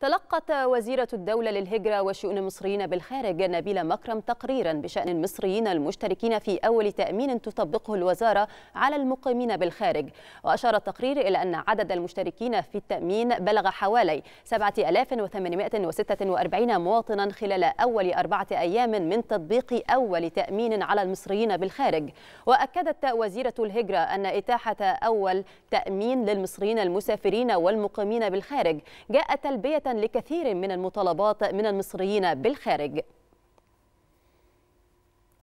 تلقت وزيرة الدولة للهجرة وشؤون المصريين بالخارج نبيلة مكرم تقريرا بشأن المصريين المشتركين في أول تأمين تطبقه الوزارة على المقيمين بالخارج وأشار التقرير إلى أن عدد المشتركين في التأمين بلغ حوالي 7846 مواطنا خلال أول أربعة أيام من تطبيق أول تأمين على المصريين بالخارج وأكدت وزيرة الهجرة أن إتاحة أول تأمين للمصريين المسافرين والمقيمين بالخارج جاء تلبية لكثير من المطالبات من المصريين بالخارج